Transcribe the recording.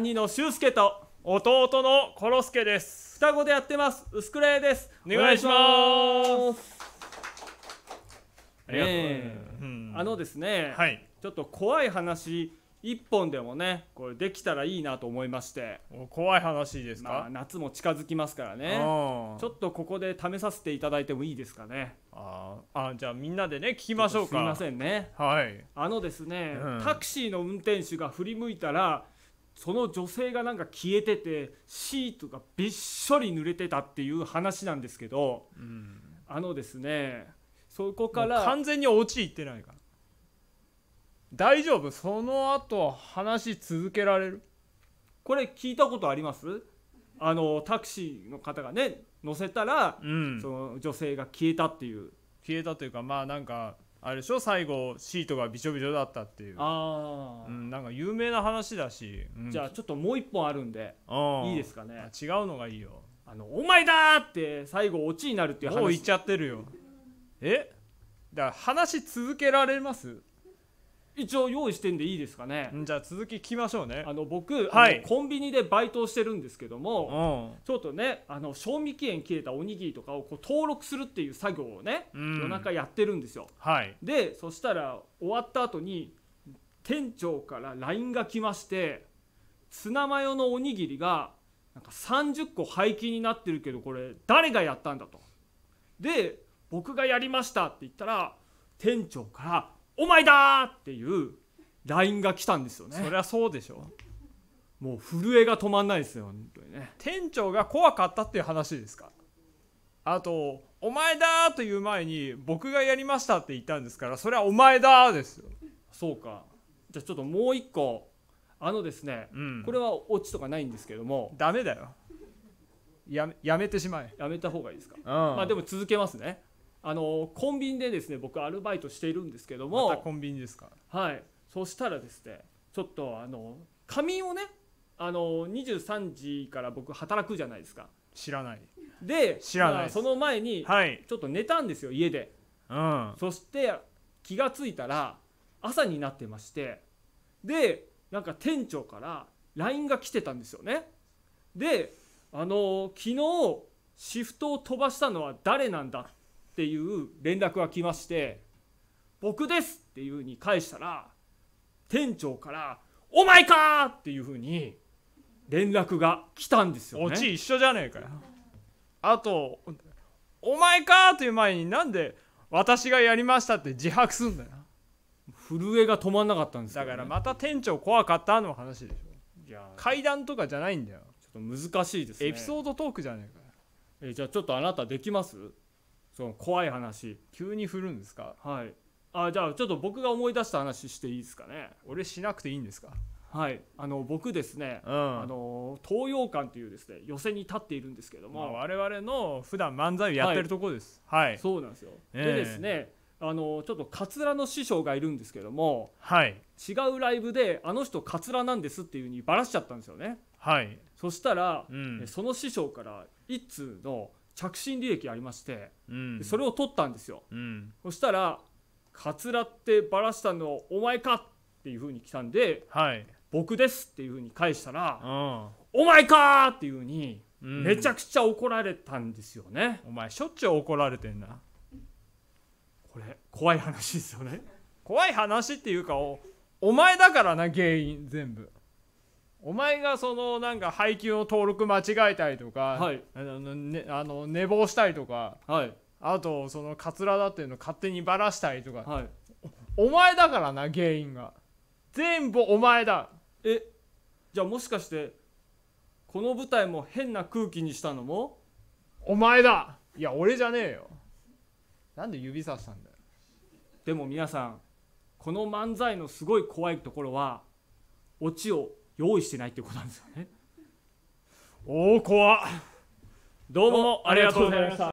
兄の修介と弟のコロスケです双子でやってます薄くれですお願いしますありがとう、えーうん、あのですね、はい、ちょっと怖い話一本でもねこれできたらいいなと思いまして怖い話ですか、まあ、夏も近づきますからねちょっとここで試させていただいてもいいですかねああじゃあみんなでね聞きましょうかすいませんねはいあのですね、うん、タクシーの運転手が振り向いたらその女性がなんか消えててシートがびっしょり濡れてたっていう話なんですけど、うん、あのですねそこから完全にオチいってないから大丈夫その後話続けられるこれ聞いたことありますあのタクシーの方がね乗せたら、うん、その女性が消えたっていう消えたというかまあなんかあれでしょ最後シートがびちょびちょだったっていうああ、うん、なんか有名な話だし、うん、じゃあちょっともう一本あるんでいいですかね違うのがいいよあの「お前だ!」って最後オチになるっていう話もう言っちゃってるよえだから話続けられます一応用意してんでいいですかねじゃあ続き聞きましょうねあの僕、はい、コンビニでバイトをしてるんですけども、うん、ちょっとねあの賞味期限切れたおにぎりとかをこう登録するっていう作業をね、うん、夜中やってるんですよ、はい、でそしたら終わった後に店長から LINE が来ましてツナマヨのおにぎりがなんか30個廃棄になってるけどこれ誰がやったんだとで僕がやりましたって言ったら店長からお前だ!」っていう LINE が来たんですよねそりゃそうでしょもう震えが止まんないですよ本当にね店長が怖かったっていう話ですかあと「お前だ!」という前に「僕がやりました」って言ったんですからそれは「お前だ!」ですよそうかじゃあちょっともう一個あのですね、うん、これはオチとかないんですけどもダメだよやめてしまえやめた方がいいですか、うん、まあでも続けますねあのコンビニでですね僕アルバイトしているんですけどもまたコンビニですかはいそしたらですねちょっとあの仮眠をねあの23時から僕働くじゃないですか知らないで知らないその前にはいちょっと寝たんですよ家でうんそして気が付いたら朝になってましてでなんか店長から LINE が来てたんですよねであの昨日シフトを飛ばしたのは誰なんだっっていう連絡が来まして「僕です!」っていうふうに返したら店長から「お前か!」っていうふうに連絡が来たんですよ、ね、オチ一緒じゃねえかよあと「お前か!」という前になんで私がやりましたって自白すんだよ震えが止まんなかったんです、ね、だからまた店長怖かったの話でしょいや階段とかじゃないんだよちょっと難しいです、ね、エピソードトークじゃねえかえじゃあちょっとあなたできますその怖い話急に振るんですかはいあじゃあちょっと僕が思い出した話していいですかね俺しなくていいんですかはいあの僕ですね、うんあの東洋館というですね寄せに立っているんですけどまあも、我々の普段漫才をやってるところですはいそうなんですよ、ええでですねあのちょっとカツラの師匠がいるんですけどもはい違うライブであの人カツラなんですっていうふうにバラしちゃったんですよねはいそしたら、うんえその師匠から一通の着信履歴ありまして、うん、それを取ったんですよ、うん、そしたら「カツラってバラしたのお前か!」っていうふうに来たんで「はい、僕です」っていうふうに返したら「お前か!」っていうふうにめちゃくちゃ怒られたんですよね、お前しょっちゅう怒られてんなこれ怖い話ですよね怖い話っていうかおお前だからな原因全部お前がそのなんか配給の登録間違えたりとか、はい、あの、ね、あの寝坊したりとか、はい、あとそのカツラだっていうの勝手にばらしたりとか、はい、お前だからな原因が全部お前だえじゃあもしかしてこの舞台も変な空気にしたのもお前だいや俺じゃねえよなんで指さしたんだよでも皆さんこの漫才のすごい怖いところはオチを用意してないっていうことなんですよね。おお怖どうもありがとうございました。